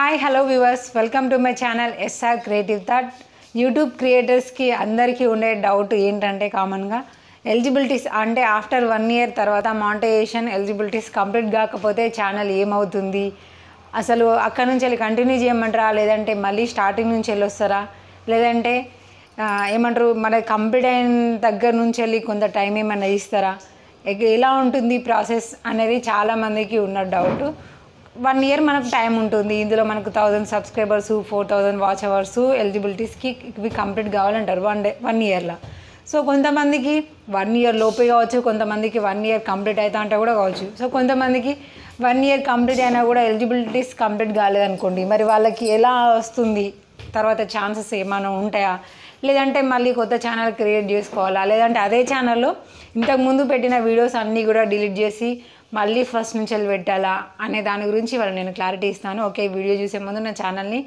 hi hello viewers welcome to my channel S R creative thought YouTube క్రియేటర్స్కి అందరికీ ఉండే doubt ఏంటంటే కామన్గా ఎలిజిబిలిటీస్ అంటే ఆఫ్టర్ వన్ ఇయర్ తర్వాత మాంటేషన్ ఎలిజిబిలిటీస్ కంప్లీట్ కాకపోతే ఛానల్ ఏమవుతుంది అసలు అక్కడ నుంచి వెళ్ళి కంటిన్యూ చేయమంటారా లేదంటే మళ్ళీ స్టార్టింగ్ నుంచి వెళ్ళి వస్తారా లేదంటే ఏమంటారు మన కంప్లీట్ అయిన దగ్గర నుంచి వెళ్ళి కొంత టైం ఏమైనా ఇస్తారా ఎలా ఉంటుంది ప్రాసెస్ అనేది చాలామందికి ఉన్న డౌట్ వన్ ఇయర్ మనకు టైం ఉంటుంది ఇందులో మనకు thousand subscribers four thousand watch hours ఎలిజిబిలిటీస్కి ఇవి కంప్లీట్ కావాలంటారు వన్ డే వన్ ఇయర్లో సో కొంతమందికి వన్ ఇయర్ లోపే కావచ్చు కొంతమందికి వన్ ఇయర్ కంప్లీట్ అవుతా అంటే కూడా కావచ్చు సో కొంతమందికి వన్ ఇయర్ కంప్లీట్ అయినా కూడా ఎలిజిబిలిటీస్ కంప్లీట్ కాలేదనుకోండి మరి వాళ్ళకి ఎలా వస్తుంది తర్వాత ఛాన్సెస్ ఏమైనా ఉంటాయా లేదంటే మళ్ళీ కొత్త ఛానల్ క్రియేట్ చేసుకోవాలా లేదంటే అదే ఛానల్లో ఇంతకుముందు పెట్టిన వీడియోస్ అన్నీ కూడా డిలీట్ చేసి మళ్ళీ ఫస్ట్ నుంచి వెళ్ళి పెట్టాలా అనే దాని గురించి వాళ్ళు నేను క్లారిటీ ఇస్తాను ఓకే వీడియో చూసే ముందు నా ఛానల్ని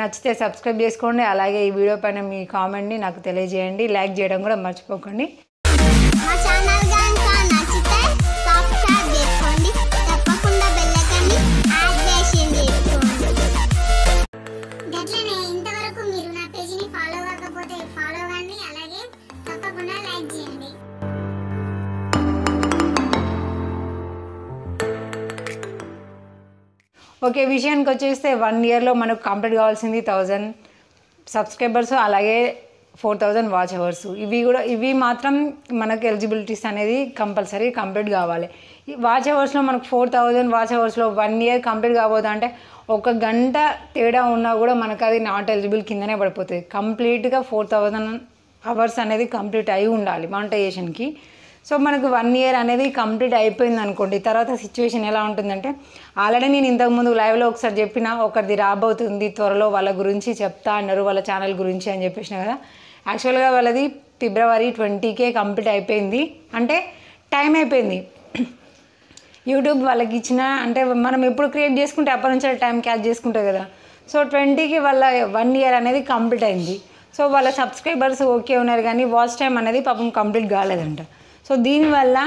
నచ్చితే సబ్స్క్రైబ్ చేసుకోండి అలాగే ఈ వీడియో పైన మీ కామెంట్ని నాకు తెలియజేయండి లైక్ చేయడం కూడా మర్చిపోకండి ఓకే విషయానికి వచ్చేస్తే వన్ ఇయర్లో మనకు కంప్లీట్ కావాల్సింది థౌజండ్ సబ్స్క్రైబర్స్ అలాగే ఫోర్ థౌజండ్ వాచ్ అవర్స్ ఇవి కూడా ఇవి మాత్రం మనకు ఎలిజిబిలిటీస్ అనేది కంపల్సరీ కంప్లీట్ కావాలి వాచ్ అవర్స్లో మనకు ఫోర్ థౌజండ్ వాచ్ అవర్స్లో వన్ ఇయర్ కంప్లీట్ కాబోతా అంటే ఒక గంట తేడా ఉన్నా కూడా మనకు అది నాట్ ఎలిజిబుల్ కిందనే పడిపోతుంది కంప్లీట్గా ఫోర్ థౌజండ్ అవర్స్ అనేది కంప్లీట్ అయి ఉండాలి మానిటైజేషన్కి సో మనకు వన్ ఇయర్ అనేది కంప్లీట్ అయిపోయింది అనుకోండి తర్వాత సిచ్యువేషన్ ఎలా ఉంటుందంటే ఆల్రెడీ నేను ఇంతకుముందు లైవ్లో ఒకసారి చెప్పిన ఒకరిది రాబోతుంది త్వరలో వాళ్ళ గురించి చెప్తా అన్నారు వాళ్ళ ఛానల్ గురించి అని చెప్పేసిన కదా యాక్చువల్గా వాళ్ళది ఫిబ్రవరి ట్వంటీకే కంప్లీట్ అయిపోయింది అంటే టైం అయిపోయింది యూట్యూబ్ వాళ్ళకి ఇచ్చిన అంటే మనం ఎప్పుడు క్రియేట్ చేసుకుంటే అప్పటి నుంచి టైం క్యాచ్ చేసుకుంటాం కదా సో ట్వంటీకి వాళ్ళ వన్ ఇయర్ అనేది కంప్లీట్ అయింది సో వాళ్ళ సబ్స్క్రైబర్స్ ఓకే ఉన్నారు కానీ వాచ్ టైం అనేది పాపం కంప్లీట్ కాలేదంట సో దీనివల్ల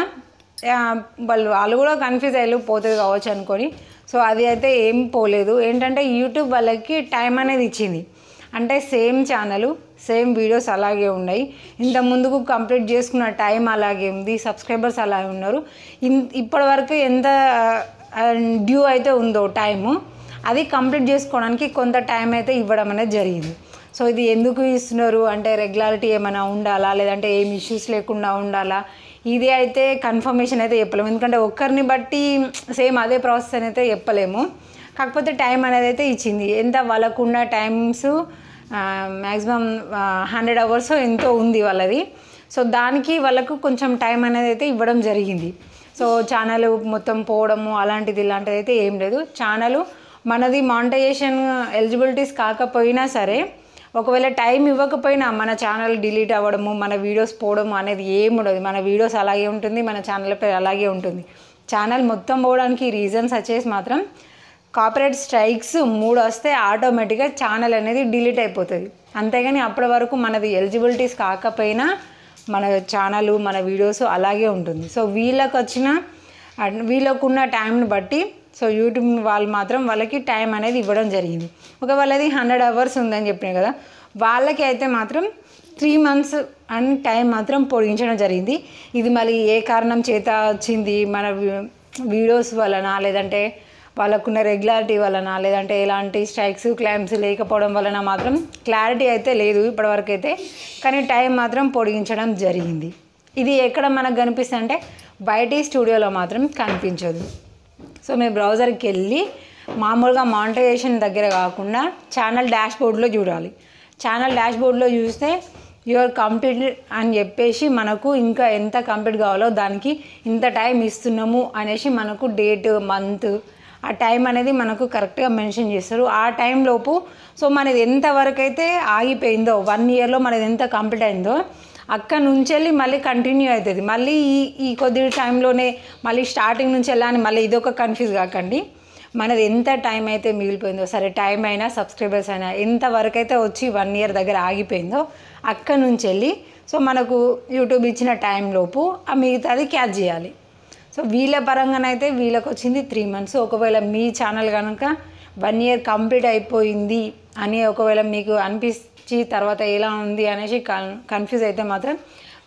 వాళ్ళు వాళ్ళు కూడా కన్ఫ్యూజ్ అయ్యారు పోతుంది కావచ్చు అనుకొని సో అది అయితే ఏం పోలేదు ఏంటంటే యూట్యూబ్ వాళ్ళకి టైం అనేది ఇచ్చింది అంటే సేమ్ ఛానల్ సేమ్ వీడియోస్ అలాగే ఉన్నాయి ఇంత ముందుకు కంప్లీట్ చేసుకున్న టైం అలాగే ఉంది సబ్స్క్రైబర్స్ అలాగే ఉన్నారు ఇన్ ఇప్పటివరకు ఎంత డ్యూ అయితే ఉందో టైము అది కంప్లీట్ చేసుకోవడానికి కొంత టైం అయితే ఇవ్వడం అనేది జరిగింది సో ఇది ఎందుకు ఇస్తున్నారు అంటే రెగ్యులారిటీ ఏమైనా ఉండాలా లేదంటే ఏం ఇష్యూస్ లేకుండా ఉండాలా ఇది అయితే కన్ఫర్మేషన్ అయితే చెప్పలేము ఎందుకంటే ఒక్కరిని బట్టి సేమ్ అదే ప్రాసెస్ అని అయితే చెప్పలేము కాకపోతే టైం అనేది అయితే ఇచ్చింది ఎంత వాళ్ళకున్న టైమ్స్ మ్యాక్సిమం హండ్రెడ్ అవర్స్ ఎంతో ఉంది వాళ్ళది సో దానికి వాళ్ళకు కొంచెం టైం అనేది అయితే ఇవ్వడం జరిగింది సో ఛానల్ మొత్తం పోవడము అలాంటిది ఇలాంటిది అయితే ఏం లేదు ఛానల్ మనది మానిటైజేషన్ ఎలిజిబిలిటీస్ కాకపోయినా సరే ఒకవేళ టైం ఇవ్వకపోయినా మన ఛానల్ డిలీట్ అవ్వడము మన వీడియోస్ పోవడము అనేది ఏముండదు మన వీడియోస్ అలాగే ఉంటుంది మన ఛానల్ పేరు అలాగే ఉంటుంది ఛానల్ మొత్తం పోవడానికి రీజన్స్ వచ్చేసి మాత్రం కాపరేట్ స్ట్రైక్స్ మూడు వస్తే ఆటోమేటిక్గా ఛానల్ అనేది డిలీట్ అయిపోతుంది అంతేగాని అప్పటి వరకు మనది ఎలిజిబిలిటీస్ కాకపోయినా మన ఛానల్ మన వీడియోస్ అలాగే ఉంటుంది సో వీళ్ళకి వచ్చిన వీళ్ళకున్న టైంని బట్టి సో యూట్యూబ్ వాళ్ళు మాత్రం వాళ్ళకి టైం అనేది ఇవ్వడం జరిగింది ఒకవేళ అది హండ్రెడ్ అవర్స్ ఉందని చెప్పినాయి కదా వాళ్ళకి అయితే మాత్రం త్రీ మంత్స్ అండ్ టైం మాత్రం పొడిగించడం జరిగింది ఇది మళ్ళీ ఏ కారణం చేత వచ్చింది మన వీడియోస్ వలన లేదంటే వాళ్ళకున్న రెగ్యులారిటీ వలన లేదంటే ఎలాంటి స్ట్రైక్స్ క్లైమ్స్ లేకపోవడం వలన మాత్రం క్లారిటీ అయితే లేదు ఇప్పటివరకు అయితే కానీ టైం మాత్రం పొడిగించడం జరిగింది ఇది ఎక్కడ మనకు కనిపిస్తుంది అంటే బయటి స్టూడియోలో మాత్రం కనిపించదు సో మీరు బ్రౌజర్కి వెళ్ళి మామూలుగా మానిటైజేషన్ దగ్గర కాకుండా ఛానల్ డాష్ బోర్డ్లో చూడాలి ఛానల్ డాష్ బోర్డ్లో చూస్తే యువర్ కంప్లీట్ అని చెప్పేసి మనకు ఇంకా ఎంత కంప్లీట్ కావాలో దానికి ఇంత టైం ఇస్తున్నాము అనేసి మనకు డేట్ మంత్ ఆ టైం అనేది మనకు కరెక్ట్గా మెన్షన్ చేస్తారు ఆ టైంలోపు సో మనది ఎంతవరకు అయితే ఆగిపోయిందో వన్ ఇయర్లో మనది ఎంత కంప్లీట్ అయిందో అక్కడ నుంచి వెళ్ళి మళ్ళీ కంటిన్యూ అవుతుంది మళ్ళీ ఈ ఈ కొద్ది టైంలోనే మళ్ళీ స్టార్టింగ్ నుంచి వెళ్ళాలని మళ్ళీ ఇదొక కన్ఫ్యూజ్ కాకండి మనది ఎంత టైం అయితే మిగిలిపోయిందో సరే టైం అయినా సబ్స్క్రైబర్స్ అయినా ఎంతవరకు అయితే వచ్చి వన్ ఇయర్ దగ్గర ఆగిపోయిందో అక్కడ నుంచి వెళ్ళి సో మనకు యూట్యూబ్ ఇచ్చిన టైంలోపు ఆ మిగతాది క్యాచ్ చేయాలి సో వీళ్ళ పరంగానైతే వీళ్ళకి వచ్చింది త్రీ మంత్స్ ఒకవేళ మీ ఛానల్ కనుక వన్ ఇయర్ కంప్లీట్ అయిపోయింది అని ఒకవేళ మీకు అనిపించి తర్వాత ఎలా ఉంది అనేసి కన్ఫ్యూజ్ అయితే మాత్రం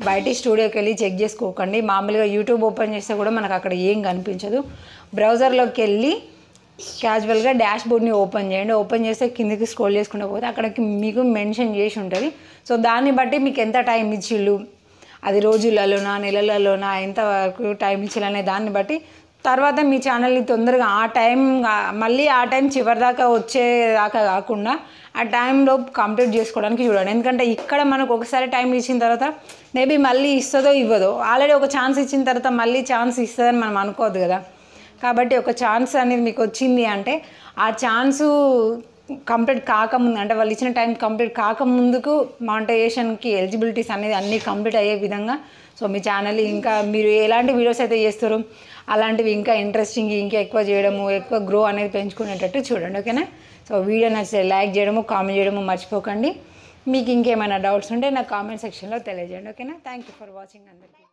బయట స్టూడియోకి వెళ్ళి చెక్ చేసుకోకండి మామూలుగా యూట్యూబ్ ఓపెన్ చేస్తే కూడా మనకు అక్కడ ఏం కనిపించదు బ్రౌజర్లోకి వెళ్ళి క్యాజువల్గా డాష్ బోర్డ్ని ఓపెన్ చేయండి ఓపెన్ చేస్తే కిందికి స్క్రోల్ చేసుకుంటూ పోతే అక్కడికి మీకు మెన్షన్ చేసి ఉంటుంది సో దాన్ని బట్టి మీకు ఎంత టైం ఇచ్చిళ్ళు అది రోజులలోనా నెలలలోనా ఎంతవరకు టైం ఇచ్చిళ్ళు అనే దాన్ని బట్టి తర్వాత మీ ఛానల్ని తొందరగా ఆ టైం మళ్ళీ ఆ టైం చివరిదాకా వచ్చేదాకా కాకుండా ఆ టైంలో కంప్లీట్ చేసుకోవడానికి చూడండి ఎందుకంటే ఇక్కడ మనకు ఒకసారి టైం ఇచ్చిన తర్వాత మేబీ మళ్ళీ ఇస్తుందో ఇవ్వదో ఆల్రెడీ ఒక ఛాన్స్ ఇచ్చిన తర్వాత మళ్ళీ ఛాన్స్ ఇస్తుందని మనం అనుకోవద్దు కదా కాబట్టి ఒక ఛాన్స్ అనేది మీకు వచ్చింది అంటే ఆ ఛాన్సు కంప్లీట్ కాకముందు అంటే వాళ్ళు ఇచ్చిన టైం కంప్లీట్ కాకముందుకు మాంటేషన్కి ఎలిజిబిలిటీస్ అనేది అన్నీ కంప్లీట్ అయ్యే విధంగా సో మీ ఛానల్ ఇంకా మీరు ఎలాంటి వీడియోస్ అయితే చేస్తారు అలాంటివి ఇంకా ఇంట్రెస్టింగ్ ఇంకా ఎక్కువ చేయడము ఎక్కువ గ్రో అనేది పెంచుకునేటట్టు చూడండి ఓకేనా సో వీడియో నచ్చితే లైక్ చేయడము కామెంట్ చేయడము మర్చిపోకండి మీకు ఇంకేమైనా డౌట్స్ ఉంటే నాకు కామెంట్ సెక్షన్లో తెలియజేయండి ఓకేనా థ్యాంక్ యూ ఫర్ వాచింగ్ అందరికీ